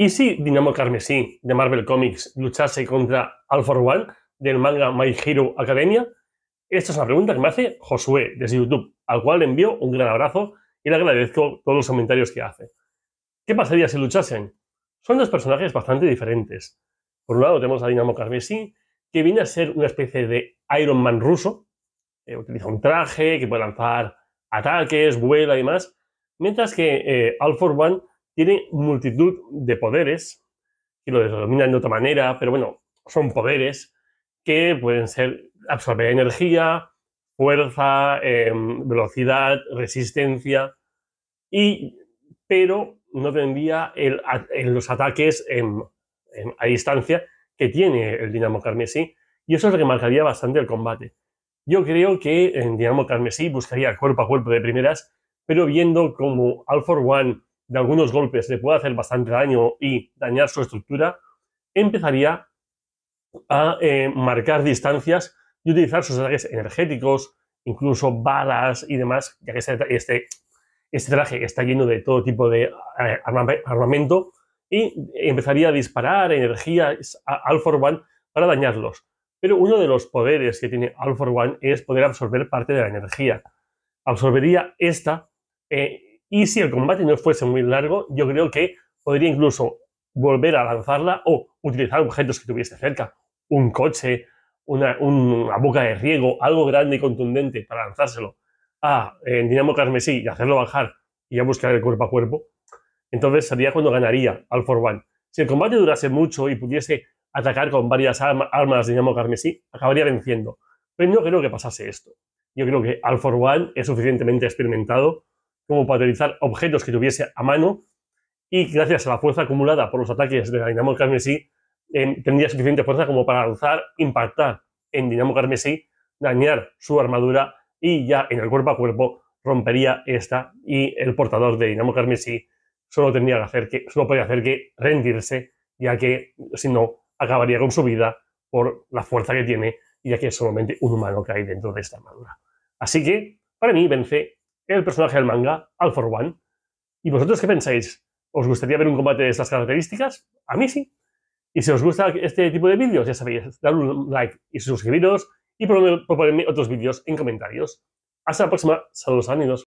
¿Y si Dinamo Carmesí de Marvel Comics luchase contra All for One del manga My Hero Academia? Esta es una pregunta que me hace Josué desde YouTube, al cual le envío un gran abrazo y le agradezco todos los comentarios que hace. ¿Qué pasaría si luchasen? Son dos personajes bastante diferentes. Por un lado tenemos a Dinamo Carmesí, que viene a ser una especie de Iron Man ruso, eh, utiliza un traje, que puede lanzar ataques, vuela y demás, mientras que eh, for One tiene multitud de poderes, que lo denominan de otra manera, pero bueno, son poderes que pueden ser absorber energía, fuerza, em, velocidad, resistencia, y, pero no tendría los ataques a distancia que tiene el Dinamo Carmesí, y eso es lo que marcaría bastante el combate. Yo creo que en Dinamo Carmesí buscaría cuerpo a cuerpo de primeras, pero viendo como for One de algunos golpes le puede hacer bastante daño y dañar su estructura, empezaría a eh, marcar distancias y utilizar sus ataques energéticos, incluso balas y demás, ya que este, este, este traje está lleno de todo tipo de eh, armamento, y empezaría a disparar energías a One para dañarlos. Pero uno de los poderes que tiene All for One es poder absorber parte de la energía. Absorbería esta eh, y si el combate no fuese muy largo, yo creo que podría incluso volver a lanzarla o utilizar objetos que tuviese cerca, un coche, una, boca de riego, algo grande y contundente para lanzárselo a eh, Dinamo Carmesí y hacerlo bajar y a buscar el cuerpo a cuerpo, entonces sería cuando ganaría al one Si el combate durase mucho y pudiese atacar con varias armas Dinamo Carmesí, acabaría venciendo. Pero no creo que pasase esto. Yo creo que Al One es suficientemente experimentado como utilizar objetos que tuviese a mano y gracias a la fuerza acumulada por los ataques de la Dinamo Carmesí em, tendría suficiente fuerza como para lanzar, impactar en Dinamo Carmesí, dañar su armadura y ya en el cuerpo a cuerpo rompería esta y el portador de Dinamo Carmesí solo tendría que hacer que solo podía hacer que rendirse ya que si no acabaría con su vida por la fuerza que tiene ya que es solamente un humano que hay dentro de esta armadura. Así que para mí vence el personaje del manga, Alpha for One. ¿Y vosotros qué pensáis? ¿Os gustaría ver un combate de estas características? A mí sí. Y si os gusta este tipo de vídeos, ya sabéis, darle un like y suscribiros y proponerme otros vídeos en comentarios. Hasta la próxima. Saludos, amigos.